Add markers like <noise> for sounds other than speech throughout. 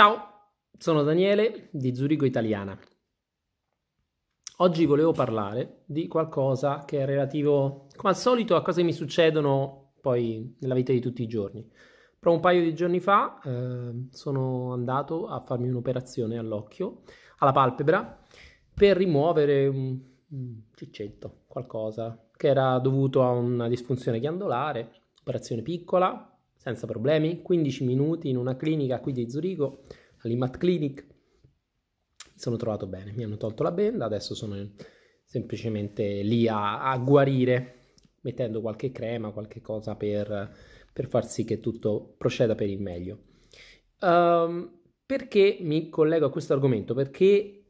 Ciao, sono Daniele di Zurigo Italiana. Oggi volevo parlare di qualcosa che è relativo, come al solito, a cose che mi succedono poi nella vita di tutti i giorni. Però un paio di giorni fa eh, sono andato a farmi un'operazione all'occhio, alla palpebra, per rimuovere un, un ciccetto, qualcosa che era dovuto a una disfunzione ghiandolare, operazione piccola, senza problemi, 15 minuti in una clinica qui di Zurigo, all'Imat Clinic. Mi sono trovato bene, mi hanno tolto la benda, adesso sono semplicemente lì a, a guarire, mettendo qualche crema, qualche cosa per, per, far sì che tutto proceda per il meglio. Um, perché mi collego a questo argomento? Perché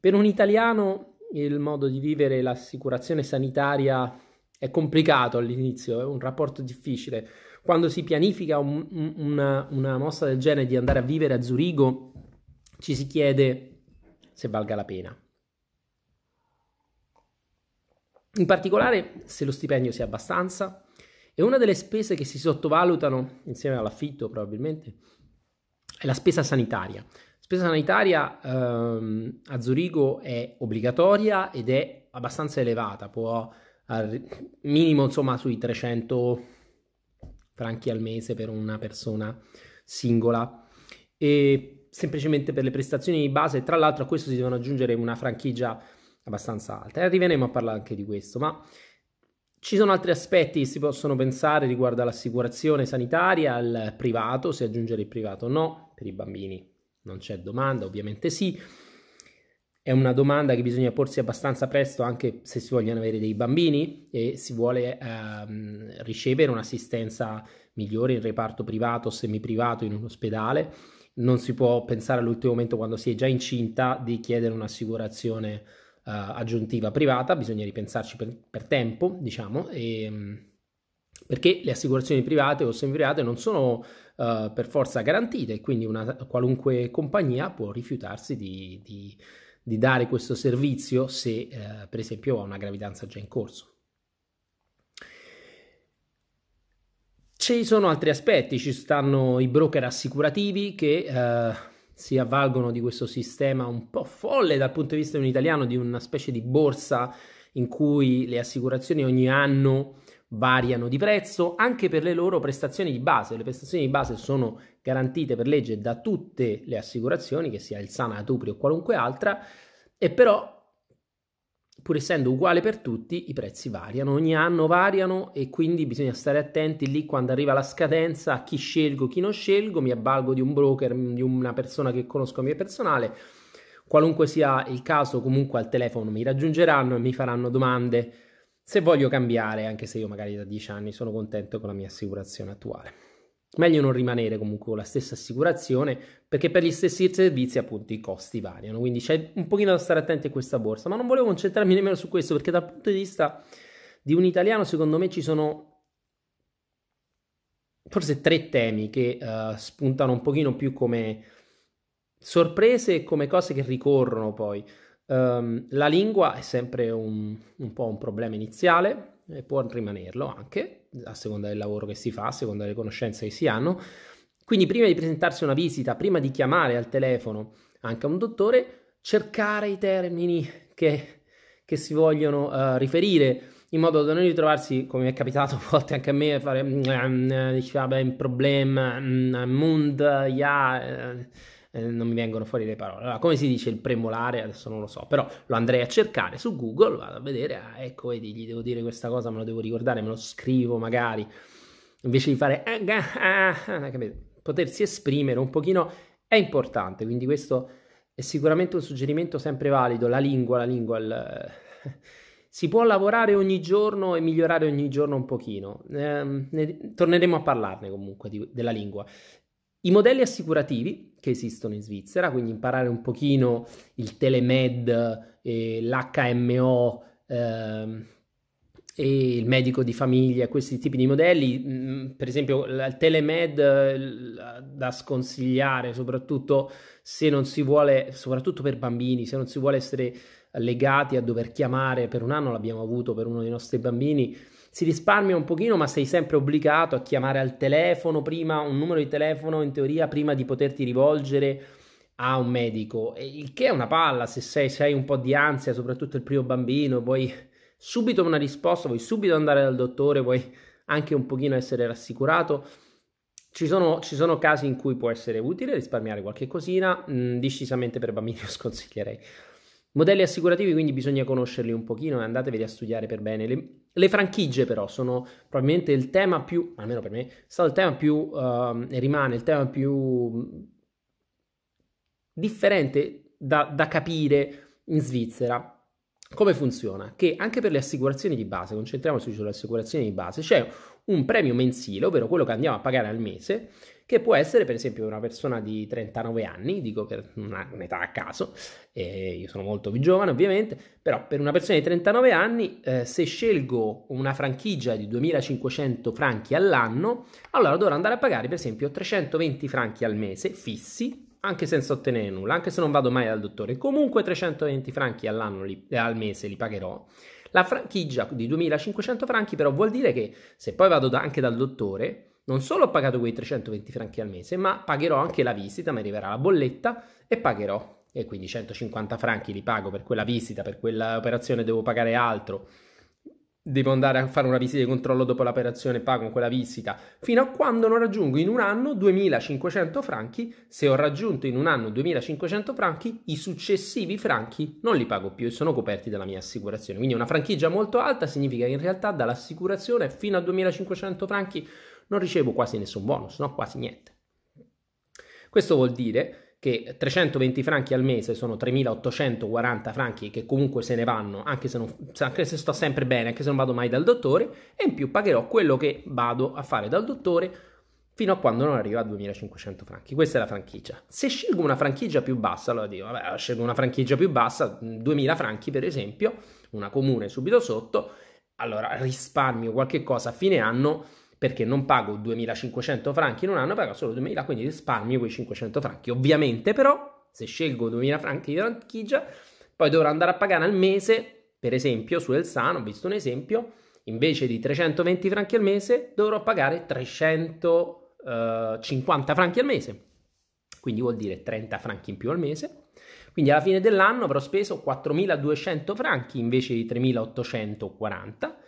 per un italiano il modo di vivere l'assicurazione sanitaria è complicato all'inizio, è un rapporto difficile quando si pianifica un, una, una mossa del genere di andare a vivere a Zurigo, ci si chiede se valga la pena. In particolare se lo stipendio sia abbastanza, e una delle spese che si sottovalutano, insieme all'affitto probabilmente, è la spesa sanitaria. La spesa sanitaria ehm, a Zurigo è obbligatoria ed è abbastanza elevata, può al minimo insomma sui 300 franchi al mese per una persona singola e semplicemente per le prestazioni di base tra l'altro a questo si devono aggiungere una franchigia abbastanza alta e arriveremo a parlare anche di questo ma ci sono altri aspetti che si possono pensare riguardo all'assicurazione sanitaria, al privato, se aggiungere il privato o no, per i bambini non c'è domanda, ovviamente sì è una domanda che bisogna porsi abbastanza presto anche se si vogliono avere dei bambini e si vuole ehm, ricevere un'assistenza migliore in reparto privato semiprivato in un ospedale. Non si può pensare all'ultimo momento quando si è già incinta di chiedere un'assicurazione eh, aggiuntiva privata, bisogna ripensarci per, per tempo, diciamo, e, ehm, perché le assicurazioni private o semiprivate non sono eh, per forza garantite, quindi una, qualunque compagnia può rifiutarsi di, di di dare questo servizio se eh, per esempio ha una gravidanza già in corso. Ci sono altri aspetti, ci stanno i broker assicurativi che eh, si avvalgono di questo sistema un po' folle dal punto di vista di un italiano, di una specie di borsa in cui le assicurazioni ogni anno variano di prezzo anche per le loro prestazioni di base. Le prestazioni di base sono garantite per legge da tutte le assicurazioni, che sia il Sana, Atupri o qualunque altra, e però pur essendo uguale per tutti, i prezzi variano, ogni anno variano e quindi bisogna stare attenti lì quando arriva la scadenza a chi scelgo, chi non scelgo, mi avvalgo di un broker, di una persona che conosco a mio personale. Qualunque sia il caso, comunque al telefono mi raggiungeranno e mi faranno domande se voglio cambiare, anche se io magari da 10 anni sono contento con la mia assicurazione attuale. Meglio non rimanere comunque con la stessa assicurazione perché per gli stessi servizi appunto i costi variano, quindi c'è un pochino da stare attenti a questa borsa, ma non volevo concentrarmi nemmeno su questo perché dal punto di vista di un italiano secondo me ci sono forse tre temi che uh, spuntano un pochino più come sorprese e come cose che ricorrono poi Um, la lingua è sempre un, un po' un problema iniziale e può rimanerlo anche a seconda del lavoro che si fa, a seconda delle conoscenze che si hanno. Quindi prima di presentarsi a una visita, prima di chiamare al telefono anche a un dottore, cercare i termini che, che si vogliono uh, riferire in modo da non ritrovarsi, come è capitato <laughs> a volte anche a me, a fare mm, eh, diceva, ah, un problema, mm, un mondo, yeah, eh, non mi vengono fuori le parole. Allora, come si dice il premolare? Adesso non lo so, però lo andrei a cercare su Google, vado a vedere, ah, ecco, vedi, gli devo dire questa cosa, me lo devo ricordare, me lo scrivo magari, invece di fare... Eh, ah, ah, Potersi esprimere un pochino è importante, quindi questo è sicuramente un suggerimento sempre valido, la lingua, la lingua... Il... <laughs> si può lavorare ogni giorno e migliorare ogni giorno un pochino. Eh, ne, torneremo a parlarne comunque di, della lingua. I modelli assicurativi che esistono in Svizzera, quindi imparare un pochino il telemed, eh, l'HMO eh, e il medico di famiglia, questi tipi di modelli, mm, per esempio il telemed eh, da sconsigliare soprattutto se non si vuole, soprattutto per bambini, se non si vuole essere legati a dover chiamare per un anno, l'abbiamo avuto per uno dei nostri bambini, si risparmia un pochino, ma sei sempre obbligato a chiamare al telefono prima, un numero di telefono in teoria prima di poterti rivolgere a un medico, il che è una palla se sei, se hai un po' di ansia, soprattutto il primo bambino, vuoi subito una risposta, vuoi subito andare dal dottore, vuoi anche un pochino essere rassicurato. Ci sono, ci sono casi in cui può essere utile risparmiare qualche cosina, mh, mm, decisamente per bambini <laughs> lo sconsiglierei. Modelli assicurativi quindi bisogna conoscerli un pochino e andateveli a studiare per bene. Le, le, franchigie però sono probabilmente il tema più, almeno per me, è stato il tema più, uh, rimane il tema più mm, differente da, da capire in Svizzera. Come funziona? Che anche per le assicurazioni di base, concentriamoci sulle assicurazioni di base, c'è un premio mensile, ovvero quello che andiamo a pagare al mese, che può essere per esempio una persona di 39 anni, dico per una, un'età a caso, eh, io sono molto più giovane ovviamente, però per una persona di 39 anni, eh, se scelgo una franchigia di 2500 franchi all'anno, allora dovrò andare a pagare per esempio 320 franchi al mese fissi anche senza ottenere nulla, anche se non vado mai dal dottore, comunque 320 franchi all'anno li, eh, al mese li pagherò. La franchigia di 2500 franchi però vuol dire che se poi vado da, anche dal dottore, non solo ho pagato quei 320 franchi al mese, ma pagherò anche la visita, mi arriverà la bolletta e pagherò. E quindi 150 franchi li pago per quella visita, per quell'operazione devo pagare altro devo andare a fare una visita di controllo dopo l'operazione, pago quella visita, fino a quando non raggiungo in un anno 2500 franchi, se ho raggiunto in un anno 2500 franchi, i successivi franchi non li pago più e sono coperti dalla mia assicurazione. Quindi una franchigia molto alta significa che in realtà dall'assicurazione fino a 2500 franchi non ricevo quasi nessun bonus, no? quasi niente. Questo vuol dire che 320 franchi al mese sono 3.840 franchi che comunque se ne vanno, anche se, non, anche se sto sempre bene, anche se non vado mai dal dottore, e in più pagherò quello che vado a fare dal dottore fino a quando non arriva a 2.500 franchi. Questa è la franchigia. Se scelgo una franchigia più bassa, allora dico, vabbè, scelgo una franchigia più bassa, 2.000 mm, franchi per esempio, una comune subito sotto, allora risparmio qualche cosa a fine anno perché non pago 2500 franchi in un anno, pago solo 2000, quindi risparmio quei 500 franchi. Ovviamente però, se scelgo 2000 franchi di franchigia, poi dovrò andare a pagare al mese, per esempio su Elsano, ho visto un esempio, invece di 320 franchi al mese dovrò pagare 350 eh, franchi al mese. Quindi vuol dire 30 franchi in più al mese. Quindi alla fine dell'anno avrò speso 4.200 franchi invece di 3.840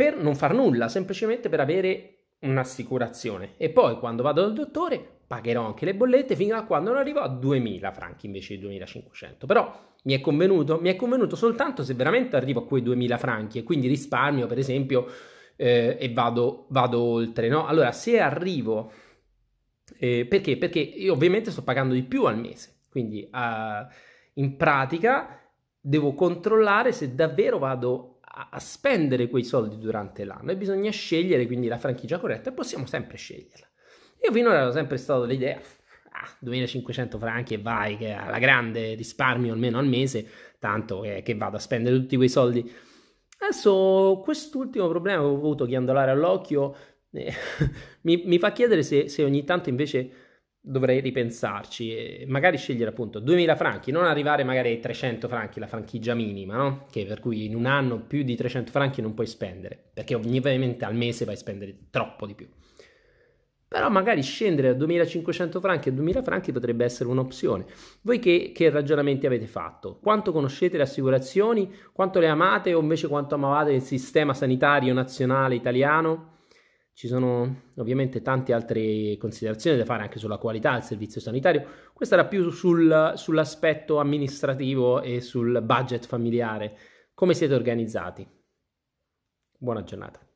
per non far nulla, semplicemente per avere un'assicurazione. E poi quando vado dal dottore pagherò anche le bollette fino a quando non arrivo a 2000 franchi invece di 2500. Però mi è convenuto, mi è convenuto soltanto se veramente arrivo a quei 2000 franchi e quindi risparmio per esempio eh, e vado, vado oltre, no? Allora se arrivo, eh, perché? Perché io ovviamente sto pagando di più al mese, quindi eh, in pratica devo controllare se davvero vado a, a spendere quei soldi durante l'anno e bisogna scegliere quindi la franchigia corretta e possiamo sempre sceglierla. Io finora ero sempre stato l'idea, ah, 2500 franchi e vai, che alla grande risparmio almeno al mese, tanto che, che vado a spendere tutti quei soldi. Adesso quest'ultimo problema che ho avuto ghiandolare all'occhio eh, <laughs> mi, mi, fa chiedere se, se ogni tanto invece dovrei ripensarci e magari scegliere appunto 2000 franchi, non arrivare magari ai 300 franchi, la franchigia minima, no? Che per cui in un anno più di 300 franchi non puoi spendere, perché ovviamente al mese vai a spendere troppo di più. Però magari scendere da 2500 franchi a 2000 franchi potrebbe essere un'opzione. Voi che, che ragionamenti avete fatto? Quanto conoscete le assicurazioni? Quanto le amate o invece quanto amavate il sistema sanitario nazionale italiano? Ci sono ovviamente tante altre considerazioni da fare anche sulla qualità del servizio sanitario. Questa era più sul, sull'aspetto amministrativo e sul budget familiare. Come siete organizzati? Buona giornata.